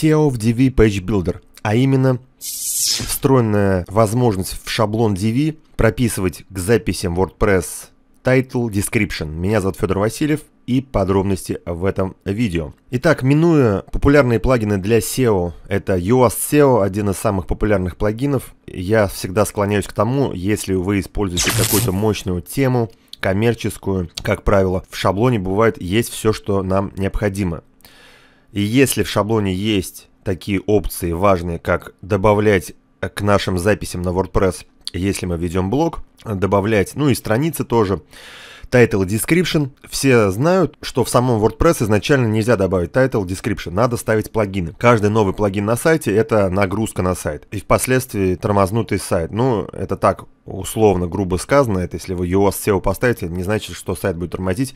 SEO в DV Page Builder, а именно встроенная возможность в шаблон DV прописывать к записям WordPress Title Description. Меня зовут Федор Васильев и подробности в этом видео. Итак, минуя популярные плагины для SEO, это Yoast SEO, один из самых популярных плагинов, я всегда склоняюсь к тому, если вы используете какую-то мощную тему, коммерческую, как правило, в шаблоне бывает есть все, что нам необходимо. И если в шаблоне есть такие опции важные, как добавлять э, к нашим записям на WordPress, если мы ведем блог, добавлять, ну и страницы тоже, Title Description. Все знают, что в самом WordPress изначально нельзя добавить Title Description, надо ставить плагины. Каждый новый плагин на сайте – это нагрузка на сайт. И впоследствии тормознутый сайт. Ну, это так условно, грубо сказано. Это если вы US SEO поставите, не значит, что сайт будет тормозить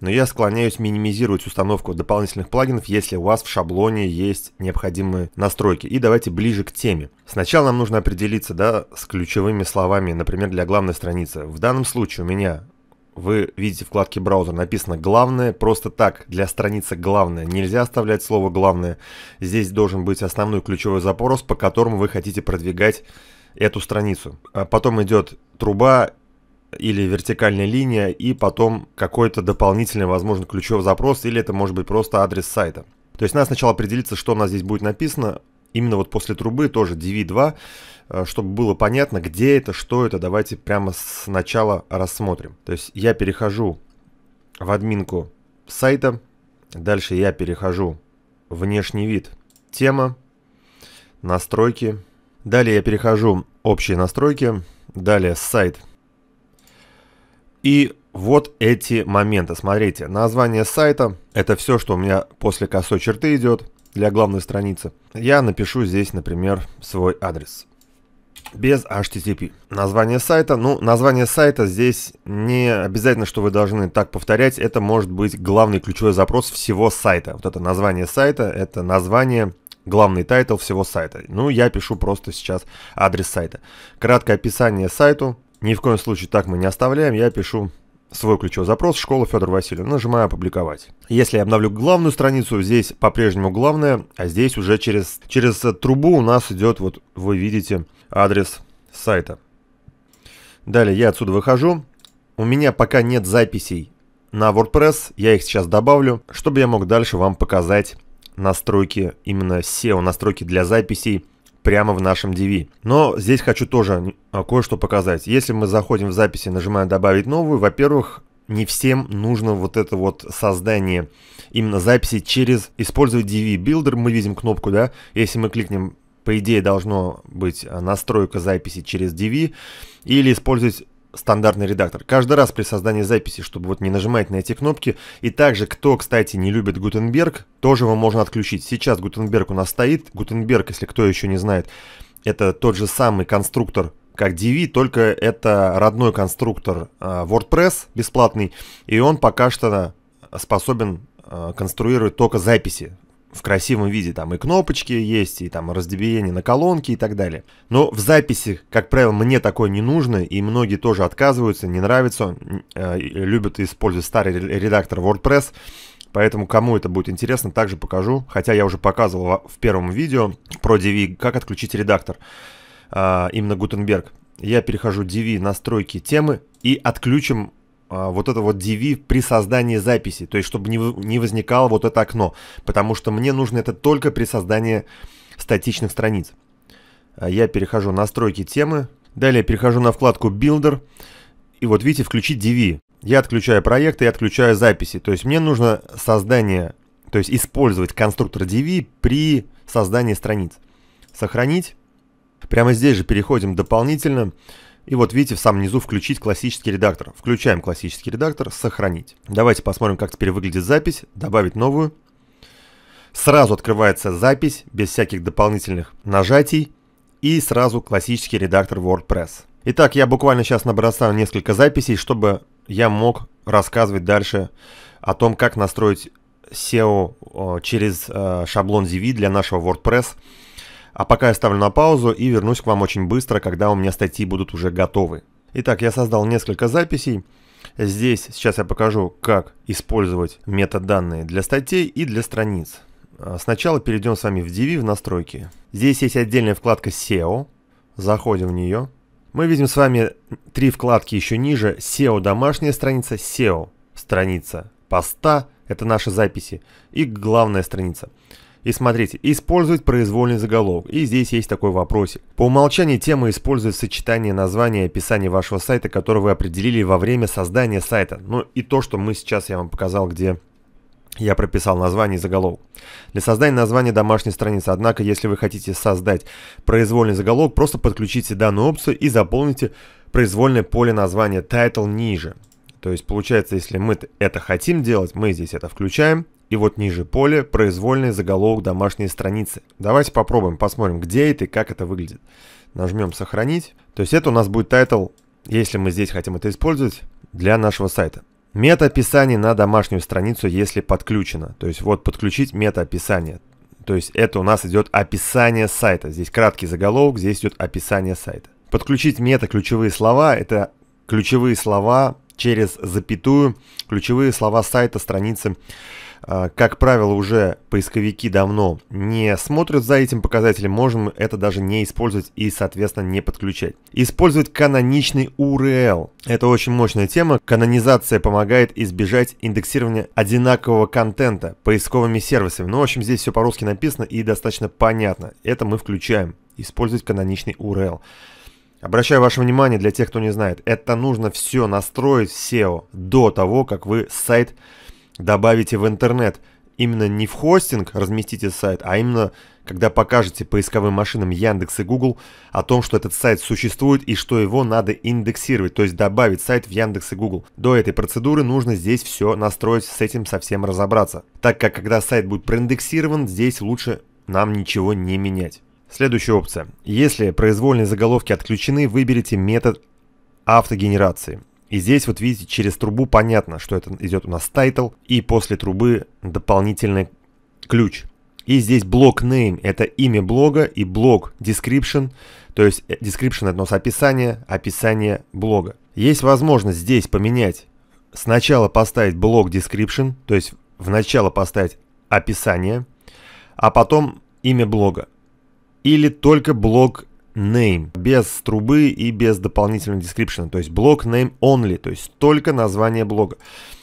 но я склоняюсь минимизировать установку дополнительных плагинов, если у вас в шаблоне есть необходимые настройки. И давайте ближе к теме. Сначала нам нужно определиться да, с ключевыми словами, например, для главной страницы. В данном случае у меня вы видите в вкладке браузер написано «Главное» просто так, для страницы «Главное». Нельзя оставлять слово «Главное». Здесь должен быть основной ключевой запрос, по которому вы хотите продвигать эту страницу. А потом идет труба или вертикальная линия и потом какой-то дополнительный, возможно, ключевой запрос, или это может быть просто адрес сайта. То есть надо сначала определиться, что у нас здесь будет написано, именно вот после трубы тоже DV2, э, чтобы было понятно, где это, что это, давайте прямо сначала рассмотрим. То есть я перехожу в админку сайта, дальше я перехожу внешний вид, тема, настройки, далее я перехожу общие настройки, далее сайт – и вот эти моменты. Смотрите, название сайта, это все, что у меня после косой черты идет для главной страницы. Я напишу здесь, например, свой адрес. Без HTTP. Название сайта. Ну, название сайта здесь не обязательно, что вы должны так повторять. Это может быть главный ключевой запрос всего сайта. Вот это название сайта, это название главный тайтл всего сайта. Ну, я пишу просто сейчас адрес сайта. Краткое описание сайту, ни в коем случае так мы не оставляем, я пишу свой ключевой запрос «Школа Федор Васильевна», нажимаю «Опубликовать». Если я обновлю главную страницу, здесь по-прежнему главное, а здесь уже через, через трубу у нас идет, вот вы видите, адрес сайта. Далее я отсюда выхожу. У меня пока нет записей на WordPress, я их сейчас добавлю, чтобы я мог дальше вам показать настройки, именно SEO настройки для записей прямо в нашем DV. Но здесь хочу тоже а, кое-что показать. Если мы заходим в записи, нажимаем «Добавить новую», во-первых, не всем нужно вот это вот создание именно записи через использовать DV Builder. Мы видим кнопку, да, если мы кликнем, по идее, должно быть а, настройка записи через DV или использовать стандартный редактор. Каждый раз при создании записи, чтобы вот не нажимать на эти кнопки. И также, кто, кстати, не любит Гутенберг, тоже его можно отключить. Сейчас Гутенберг у нас стоит. Гутенберг, если кто еще не знает, это тот же самый конструктор, как DV, только это родной конструктор а, WordPress бесплатный, и он пока что способен а, конструировать только записи в красивом виде. Там и кнопочки есть, и там раздебиение на колонки и так далее. Но в записи, как правило, мне такое не нужно, и многие тоже отказываются, не нравится, э, любят использовать старый редактор WordPress. Поэтому, кому это будет интересно, также покажу. Хотя я уже показывал в первом видео про DV, как отключить редактор. Э, именно Gutenberg. Я перехожу DV настройки темы и отключим а, вот это вот DV при создании записи, то есть чтобы не, не возникало вот это окно, потому что мне нужно это только при создании статичных страниц. А, я перехожу на настройки темы, далее перехожу на вкладку Builder, и вот видите, включить DV. Я отключаю проекты, я отключаю записи, то есть мне нужно создание, то есть использовать конструктор DV при создании страниц. Сохранить. Прямо здесь же переходим дополнительно. дополнительно и вот видите, в самом низу включить классический редактор. Включаем классический редактор, сохранить. Давайте посмотрим, как теперь выглядит запись. Добавить новую. Сразу открывается запись, без всяких дополнительных нажатий. И сразу классический редактор WordPress. Итак, я буквально сейчас набросаю несколько записей, чтобы я мог рассказывать дальше о том, как настроить SEO э, через э, шаблон ZV для нашего WordPress. А пока я ставлю на паузу и вернусь к вам очень быстро, когда у меня статьи будут уже готовы. Итак, я создал несколько записей. Здесь сейчас я покажу, как использовать метаданные для статей и для страниц. А сначала перейдем с вами в DV, в настройки. Здесь есть отдельная вкладка SEO. Заходим в нее. Мы видим с вами три вкладки еще ниже. SEO домашняя страница, SEO страница поста, это наши записи, и главная страница. И смотрите, использовать произвольный заголовок. И здесь есть такой вопросик. По умолчанию тема использует сочетание названия и описания вашего сайта, которое вы определили во время создания сайта. Ну и то, что мы сейчас, я вам показал, где я прописал название и заголовок. Для создания названия домашней страницы, однако, если вы хотите создать произвольный заголовок, просто подключите данную опцию и заполните произвольное поле названия title ниже. То есть получается, если мы это хотим делать, мы здесь это включаем. И вот ниже поле произвольный заголовок домашней страницы. Давайте попробуем, посмотрим, где это и как это выглядит. Нажмем сохранить. То есть это у нас будет тайтл, если мы здесь хотим это использовать, для нашего сайта. Метаописание на домашнюю страницу, если подключено. То есть вот подключить метаописание. То есть это у нас идет описание сайта. Здесь краткий заголовок, здесь идет описание сайта. Подключить мета-ключевые слова – это ключевые слова через запятую ключевые слова сайта, страницы. А, как правило, уже поисковики давно не смотрят за этим показателем, можем это даже не использовать и, соответственно, не подключать. Использовать каноничный URL. Это очень мощная тема. Канонизация помогает избежать индексирования одинакового контента поисковыми сервисами. Ну, в общем, здесь все по-русски написано и достаточно понятно. Это мы включаем. Использовать каноничный URL. Обращаю ваше внимание, для тех, кто не знает, это нужно все настроить в SEO до того, как вы сайт добавите в интернет. Именно не в хостинг разместите сайт, а именно когда покажете поисковым машинам Яндекс и Google о том, что этот сайт существует и что его надо индексировать, то есть добавить сайт в Яндекс и Google. До этой процедуры нужно здесь все настроить, с этим совсем разобраться. Так как когда сайт будет проиндексирован, здесь лучше нам ничего не менять. Следующая опция. Если произвольные заголовки отключены, выберите метод автогенерации. И здесь вот видите, через трубу понятно, что это идет у нас title, и после трубы дополнительный ключ. И здесь блок name – это имя блога, и блок description, то есть э, description – это у нас описание, описание блога. Есть возможность здесь поменять, сначала поставить блок description, то есть в начало поставить описание, а потом имя блога или только блок name, без трубы и без дополнительного description, то есть блок name only, то есть только название блога.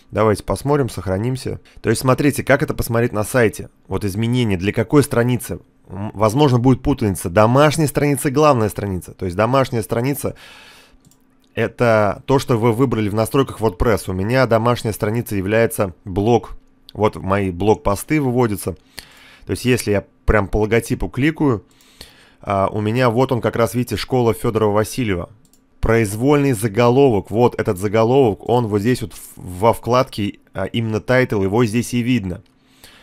Давайте посмотрим, сохранимся. То есть смотрите, как это посмотреть на сайте. Вот изменения, для какой страницы. Возможно, будет путаница. Домашняя страница, главная страница. То есть домашняя страница это то, что вы выбрали в настройках WordPress. У меня домашняя страница является блог. Вот мои блог-посты выводятся. То есть если я прям по логотипу кликаю, а, у меня вот он как раз, видите, школа Федорова Васильева. Произвольный заголовок, вот этот заголовок, он вот здесь вот во вкладке а, именно тайтл, его здесь и видно.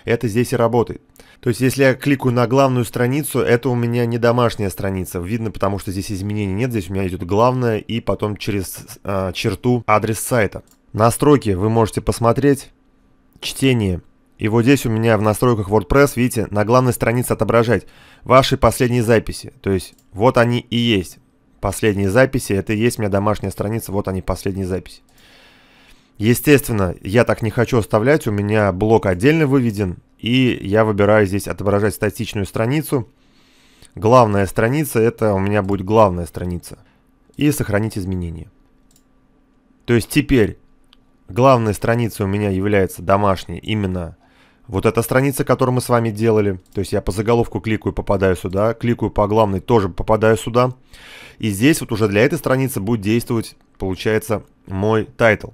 Это здесь и работает. То есть, если я кликаю на главную страницу, это у меня не домашняя страница. Видно, потому что здесь изменений нет. Здесь у меня идет главное и потом через э, черту адрес сайта. Настройки вы можете посмотреть. Чтение. И вот здесь у меня в настройках WordPress, видите, на главной странице отображать ваши последние записи. То есть вот они и есть. Последние записи, это и есть у меня домашняя страница, вот они последние записи. Естественно, я так не хочу оставлять, у меня блок отдельно выведен, и я выбираю здесь отображать статичную страницу. Главная страница, это у меня будет главная страница. И сохранить изменения. То есть теперь главной страницей у меня является домашняя именно вот эта страница, которую мы с вами делали, то есть я по заголовку кликаю, попадаю сюда, кликаю по главной, тоже попадаю сюда. И здесь вот уже для этой страницы будет действовать, получается, мой тайтл.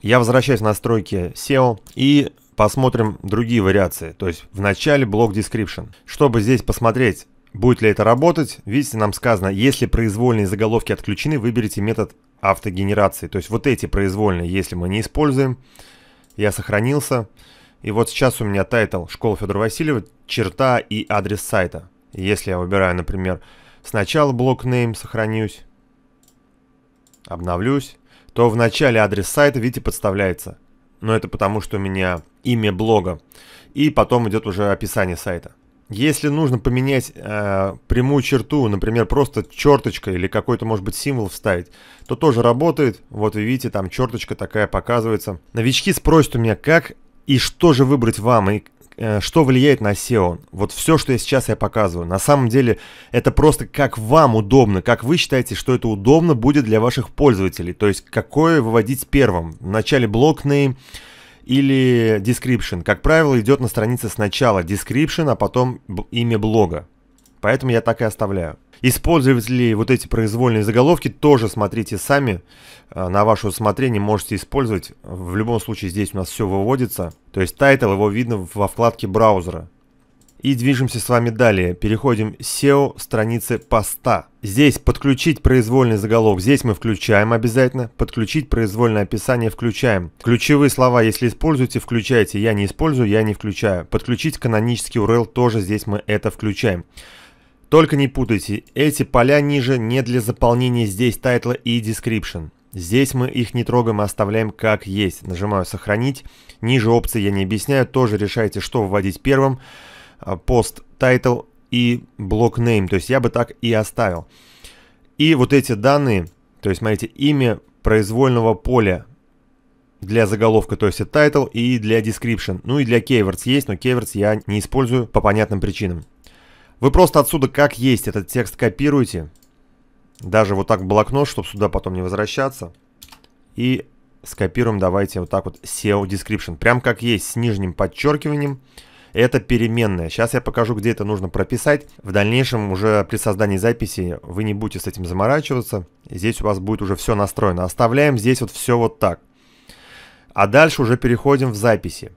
Я возвращаюсь в настройки SEO и посмотрим другие вариации. То есть в начале блок description. Чтобы здесь посмотреть, будет ли это работать, видите, нам сказано, если произвольные заголовки отключены, выберите метод автогенерации. То есть вот эти произвольные, если мы не используем, я сохранился. И вот сейчас у меня тайтл «Школа Федора Васильева», черта и адрес сайта. Если я выбираю, например, сначала блок name, сохранюсь, обновлюсь, то в начале адрес сайта, видите, подставляется. Но это потому, что у меня имя блога. И потом идет уже описание сайта. Если нужно поменять э, прямую черту, например, просто черточка или какой-то, может быть, символ вставить, то тоже работает. Вот вы видите, там черточка такая показывается. Новички спросят у меня, как и что же выбрать вам, и э, что влияет на SEO. Вот все, что я сейчас я показываю. На самом деле это просто как вам удобно, как вы считаете, что это удобно будет для ваших пользователей. То есть какое выводить первым. В начале блок name или description. Как правило, идет на странице сначала description, а потом имя блога. Поэтому я так и оставляю. Использовать ли вот эти произвольные заголовки, тоже смотрите сами. А, на ваше усмотрение можете использовать. В любом случае здесь у нас все выводится. То есть тайтл его видно во вкладке браузера. И движемся с вами далее. Переходим SEO страницы поста. Здесь подключить произвольный заголовок. Здесь мы включаем обязательно. Подключить произвольное описание включаем. Ключевые слова, если используете, включайте. Я не использую, я не включаю. Подключить канонический URL тоже здесь мы это включаем. Только не путайте, эти поля ниже не для заполнения здесь тайтла и description. Здесь мы их не трогаем, а оставляем как есть. Нажимаю «Сохранить». Ниже опции я не объясняю, тоже решайте, что вводить первым. А, пост, тайтл и блок name, то есть я бы так и оставил. И вот эти данные, то есть смотрите, имя произвольного поля для заголовка, то есть это title и для description. Ну и для keywords есть, но keywords я не использую по понятным причинам. Вы просто отсюда как есть этот текст копируете. Даже вот так в блокнот, чтобы сюда потом не возвращаться. И скопируем, давайте вот так вот SEO description. Прям как есть, с нижним подчеркиванием. Это переменная. Сейчас я покажу, где это нужно прописать. В дальнейшем уже при создании записи вы не будете с этим заморачиваться. Здесь у вас будет уже все настроено. Оставляем здесь вот все вот так. А дальше уже переходим в записи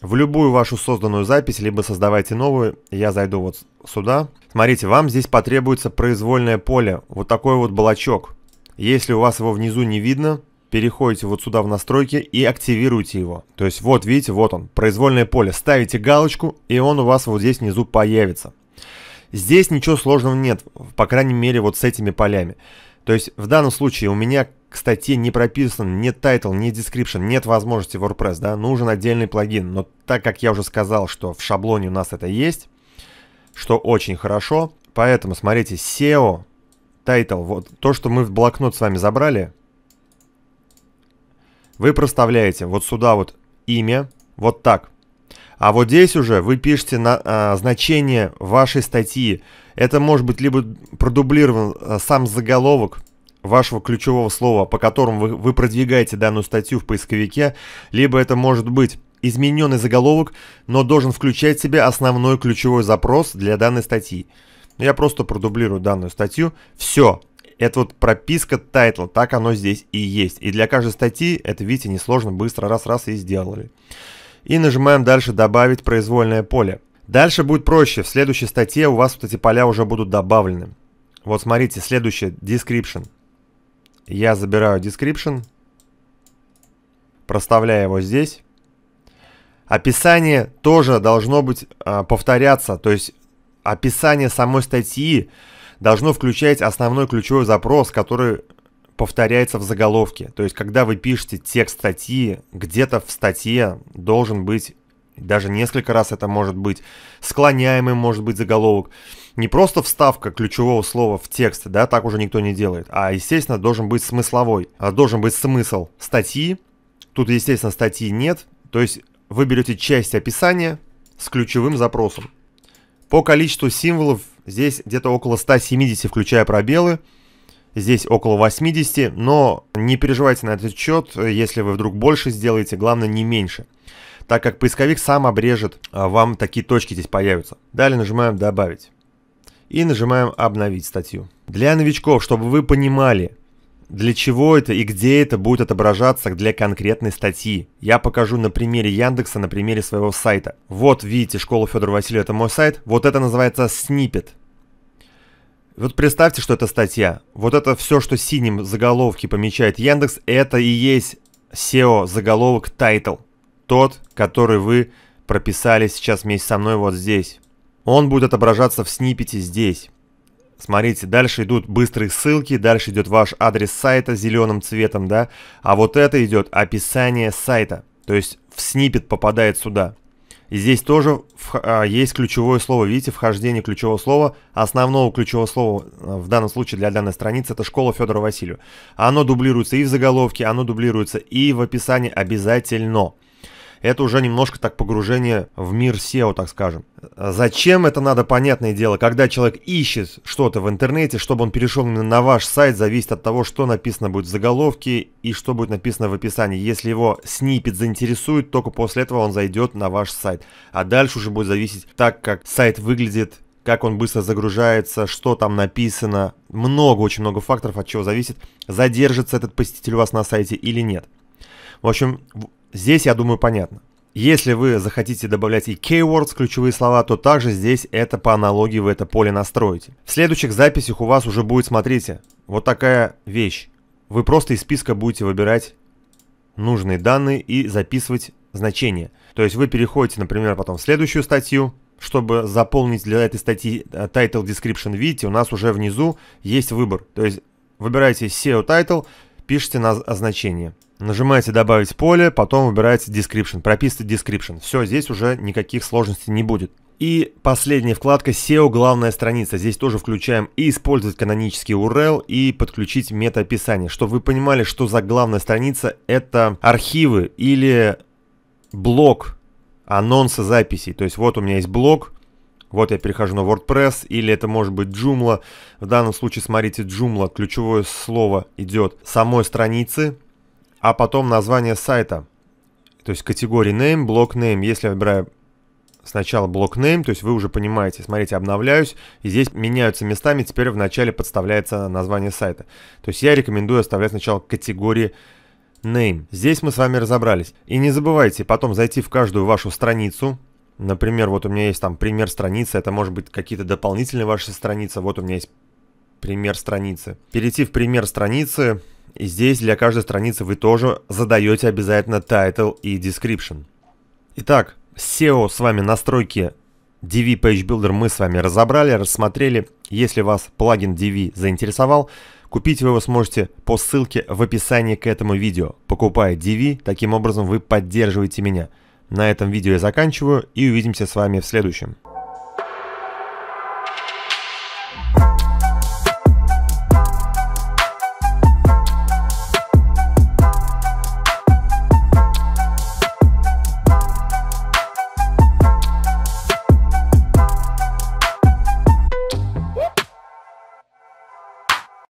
в любую вашу созданную запись, либо создавайте новую. Я зайду вот сюда. Смотрите, вам здесь потребуется произвольное поле, вот такой вот балачок. Если у вас его внизу не видно, переходите вот сюда в настройки и активируйте его. То есть вот видите, вот он, произвольное поле. Ставите галочку и он у вас вот здесь внизу появится. Здесь ничего сложного нет, по крайней мере вот с этими полями. То есть в данном случае у меня к статье не прописан ни тайтл, ни description, нет возможности WordPress, да, нужен отдельный плагин. Но так как я уже сказал, что в шаблоне у нас это есть, что очень хорошо, поэтому смотрите, SEO, тайтл, вот то, что мы в блокнот с вами забрали, вы проставляете вот сюда вот имя, вот так. А вот здесь уже вы пишете на, а, значение вашей статьи. Это может быть либо продублирован а, сам заголовок, вашего ключевого слова, по которому вы, вы продвигаете данную статью в поисковике, либо это может быть измененный заголовок, но должен включать в себя основной ключевой запрос для данной статьи. Я просто продублирую данную статью. Все. Это вот прописка тайтла, так оно здесь и есть. И для каждой статьи это, видите, несложно, быстро, раз-раз и сделали. И нажимаем дальше «Добавить произвольное поле». Дальше будет проще. В следующей статье у вас вот эти поля уже будут добавлены. Вот смотрите, следующее, description. Я забираю description, проставляю его здесь. Описание тоже должно быть э, повторяться, то есть описание самой статьи должно включать основной ключевой запрос, который повторяется в заголовке. То есть, когда вы пишете текст статьи, где-то в статье должен быть, даже несколько раз это может быть, склоняемый может быть заголовок не просто вставка ключевого слова в текст, да, так уже никто не делает, а, естественно, должен быть смысловой, а, должен быть смысл статьи, тут, естественно, статьи нет, то есть вы берете часть описания с ключевым запросом. По количеству символов здесь где-то около 170, включая пробелы, здесь около 80, но не переживайте на этот счет, если вы вдруг больше сделаете, главное не меньше так как поисковик сам обрежет, а вам такие точки здесь появятся. Далее нажимаем «Добавить» и нажимаем «Обновить статью». Для новичков, чтобы вы понимали, для чего это и где это будет отображаться для конкретной статьи. Я покажу на примере Яндекса, на примере своего сайта. Вот, видите, школа Федора Васильева, это мой сайт. Вот это называется снипет. Вот представьте, что это статья. Вот это все, что синим заголовки помечает Яндекс, это и есть SEO заголовок title. Тот, который вы прописали сейчас вместе со мной вот здесь. Он будет отображаться в сниппете здесь. Смотрите, дальше идут быстрые ссылки, дальше идет ваш адрес сайта зеленым цветом, да, а вот это идет описание сайта, то есть в сниппет попадает сюда. И здесь тоже а, есть ключевое слово, видите, вхождение ключевого слова, основного ключевого слова а, в данном случае для данной страницы это школа Федора Васильева. Оно дублируется и в заголовке, оно дублируется и в описании обязательно это уже немножко так погружение в мир SEO, так скажем. Зачем это надо, понятное дело. Когда человек ищет что-то в интернете, чтобы он перешел именно на ваш сайт, зависит от того, что написано будет в заголовке и что будет написано в описании. Если его снипет заинтересует, только после этого он зайдет на ваш сайт. А дальше уже будет зависеть так, как сайт выглядит, как он быстро загружается, что там написано. Много, очень много факторов, от чего зависит, задержится этот посетитель у вас на сайте или нет. В общем, Здесь, я думаю, понятно. Если вы захотите добавлять и keywords, ключевые слова, то также здесь это по аналогии вы это поле настроите. В следующих записях у вас уже будет, смотрите, вот такая вещь. Вы просто из списка будете выбирать нужные данные и записывать значения. То есть вы переходите, например, потом в следующую статью, чтобы заполнить для этой статьи э, title description, видите, у нас уже внизу есть выбор. То есть выбираете SEO title, пишите на значение нажимаете «Добавить поле», потом выбираете «Description», прописывайте «Description». Все, здесь уже никаких сложностей не будет. И последняя вкладка SEO главная страница. Здесь тоже включаем и использовать канонический URL и подключить метаописание, чтобы вы понимали, что за главная страница это архивы или блок анонса записей. То есть вот у меня есть блок, вот я перехожу на WordPress, или это может быть Joomla. В данном случае смотрите Joomla, ключевое слово идет самой страницы, а потом название сайта. То есть категории name, блок name. Если я выбираю сначала блок name, то есть вы уже понимаете, смотрите, обновляюсь, и здесь меняются местами, теперь вначале подставляется название сайта. То есть я рекомендую оставлять сначала категории name. Здесь мы с вами разобрались. И не забывайте потом зайти в каждую вашу страницу, Например, вот у меня есть там пример страницы, это может быть какие-то дополнительные ваши страницы, вот у меня есть пример страницы. Перейти в пример страницы, и здесь для каждой страницы вы тоже задаете обязательно title и description. Итак, SEO с вами настройки DV Page Builder мы с вами разобрали, рассмотрели. Если вас плагин DV заинтересовал, купить вы его сможете по ссылке в описании к этому видео. Покупая DV, таким образом вы поддерживаете меня. На этом видео я заканчиваю и увидимся с вами в следующем.